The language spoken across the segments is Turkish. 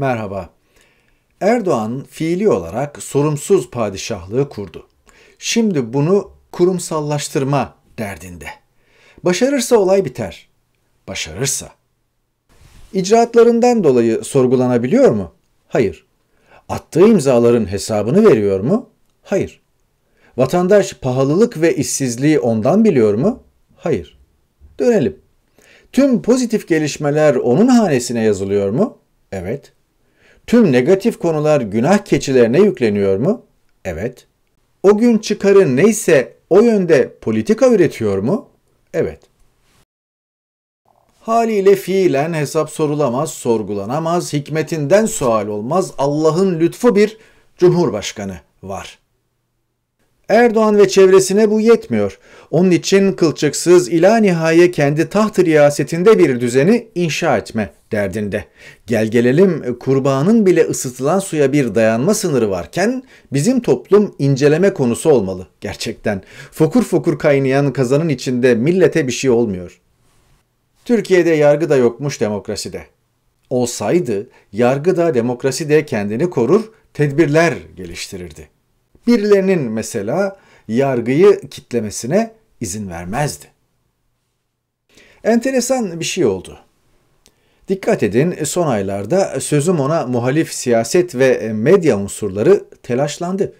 Merhaba. Erdoğan fiili olarak sorumsuz padişahlığı kurdu. Şimdi bunu kurumsallaştırma derdinde. Başarırsa olay biter. Başarırsa. İcraatlarından dolayı sorgulanabiliyor mu? Hayır. Attığı imzaların hesabını veriyor mu? Hayır. Vatandaş pahalılık ve işsizliği ondan biliyor mu? Hayır. Dönelim. Tüm pozitif gelişmeler onun hanesine yazılıyor mu? Evet. Tüm negatif konular günah keçilerine yükleniyor mu? Evet. O gün çıkarı neyse o yönde politika üretiyor mu? Evet. Haliyle fiilen hesap sorulamaz, sorgulanamaz, hikmetinden sual olmaz, Allah'ın lütfu bir cumhurbaşkanı var. Erdoğan ve çevresine bu yetmiyor. Onun için kılçıksız ila nihaye kendi taht riyasetinde bir düzeni inşa etme derdinde. Gel gelelim kurbanın bile ısıtılan suya bir dayanma sınırı varken bizim toplum inceleme konusu olmalı gerçekten. Fokur fokur kaynayan kazanın içinde millete bir şey olmuyor. Türkiye'de yargı da yokmuş demokraside. Olsaydı yargı da demokraside kendini korur, tedbirler geliştirirdi.'' Birilerinin mesela yargıyı kitlemesine izin vermezdi. Enteresan bir şey oldu. Dikkat edin son aylarda sözüm ona muhalif siyaset ve medya unsurları telaşlandı.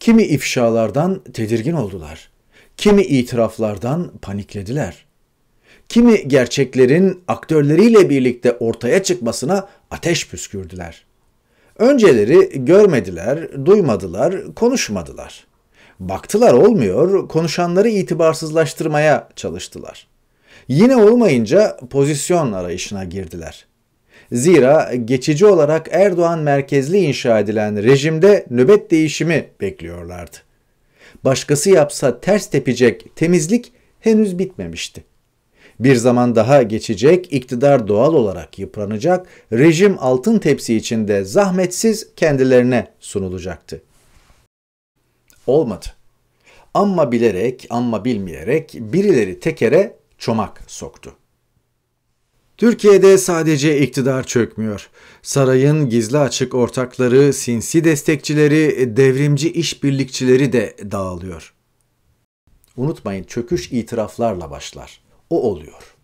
Kimi ifşalardan tedirgin oldular. Kimi itiraflardan paniklediler. Kimi gerçeklerin aktörleriyle birlikte ortaya çıkmasına ateş püskürdüler. Önceleri görmediler, duymadılar, konuşmadılar. Baktılar olmuyor, konuşanları itibarsızlaştırmaya çalıştılar. Yine olmayınca pozisyon arayışına girdiler. Zira geçici olarak Erdoğan merkezli inşa edilen rejimde nöbet değişimi bekliyorlardı. Başkası yapsa ters tepecek temizlik henüz bitmemişti. Bir zaman daha geçecek, iktidar doğal olarak yıpranacak, rejim altın tepsi içinde zahmetsiz kendilerine sunulacaktı. Olmadı. Amma bilerek, amma bilmeyerek birileri tekere çomak soktu. Türkiye'de sadece iktidar çökmüyor. Sarayın gizli açık ortakları, sinsi destekçileri, devrimci işbirlikçileri de dağılıyor. Unutmayın çöküş itiraflarla başlar o oluyor.